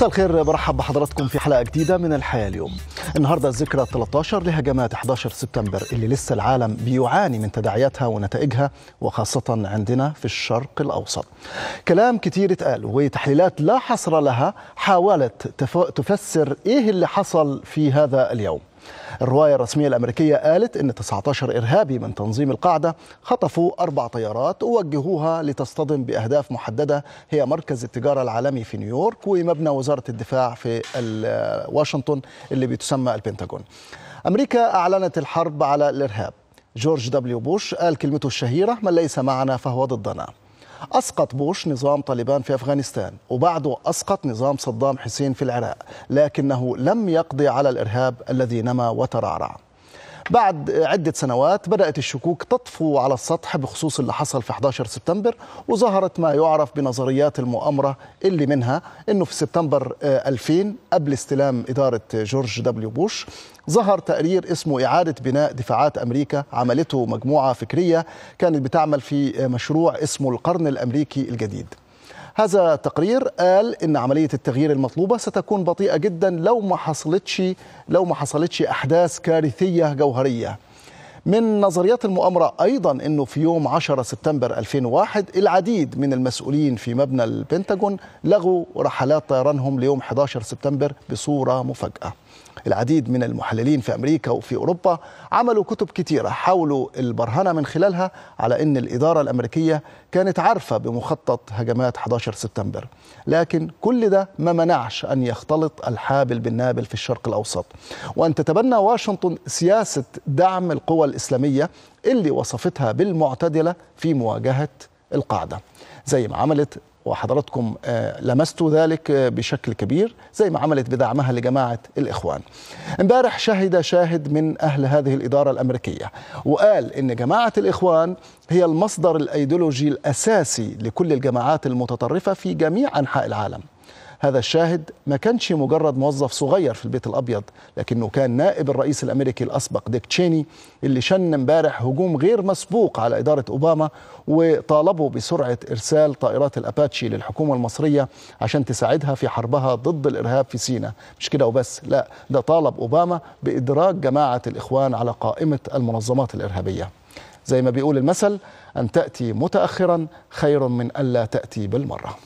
مساء الخير برحب بحضراتكم في حلقه جديده من الحياه اليوم. النهارده الذكرى 13 لهجمات 11 سبتمبر اللي لسه العالم بيعاني من تداعياتها ونتائجها وخاصه عندنا في الشرق الاوسط. كلام كتير اتقال وتحليلات لا حصر لها حاولت تفسر ايه اللي حصل في هذا اليوم. الرواية الرسمية الأمريكية قالت أن 19 إرهابي من تنظيم القاعدة خطفوا أربع طيارات ووجهوها لتصطدم بأهداف محددة هي مركز التجارة العالمي في نيويورك ومبنى وزارة الدفاع في واشنطن اللي بتسمى البنتاجون أمريكا أعلنت الحرب على الإرهاب جورج دبليو بوش قال كلمته الشهيرة من ليس معنا فهو ضدنا أسقط بوش نظام طالبان في أفغانستان وبعده أسقط نظام صدام حسين في العراق لكنه لم يقضي على الإرهاب الذي نما وترعرع بعد عدة سنوات بدأت الشكوك تطفو على السطح بخصوص اللي حصل في 11 سبتمبر وظهرت ما يعرف بنظريات المؤامرة اللي منها أنه في سبتمبر 2000 آه، قبل استلام إدارة جورج دبليو بوش ظهر تقرير اسمه إعادة بناء دفاعات أمريكا عملته مجموعة فكرية كانت بتعمل في آه، مشروع اسمه القرن الأمريكي الجديد هذا التقرير قال ان عمليه التغيير المطلوبه ستكون بطيئه جدا لو ما حصلتش لو ما حصلتش احداث كارثيه جوهريه من نظريات المؤامرة أيضا أنه في يوم 10 سبتمبر 2001 العديد من المسؤولين في مبنى البنتاجون لغوا رحلات طيرانهم ليوم 11 سبتمبر بصورة مفاجأة العديد من المحللين في أمريكا وفي أوروبا عملوا كتب كتيرة حاولوا البرهنة من خلالها على أن الإدارة الأمريكية كانت عارفة بمخطط هجمات 11 سبتمبر لكن كل ده ما منعش أن يختلط الحابل بالنابل في الشرق الأوسط وأن تتبنى واشنطن سياسة دعم القوى الإسلامية اللي وصفتها بالمعتدلة في مواجهة القاعدة زي ما عملت وحضراتكم آه، لمستوا ذلك آه، بشكل كبير زي ما عملت بدعمها لجماعة الإخوان امبارح شهد شاهد من أهل هذه الإدارة الأمريكية وقال إن جماعة الإخوان هي المصدر الأيديولوجي الأساسي لكل الجماعات المتطرفة في جميع أنحاء العالم هذا الشاهد ما كانش مجرد موظف صغير في البيت الأبيض لكنه كان نائب الرئيس الأمريكي الأسبق ديك تشيني اللي شن امبارح هجوم غير مسبوق على إدارة أوباما وطالبوا بسرعة إرسال طائرات الأباتشي للحكومة المصرية عشان تساعدها في حربها ضد الإرهاب في سيناء مش كده وبس لا ده طالب أوباما بإدراج جماعة الإخوان على قائمة المنظمات الإرهابية زي ما بيقول المثل أن تأتي متأخرا خير من ألا تأتي بالمرة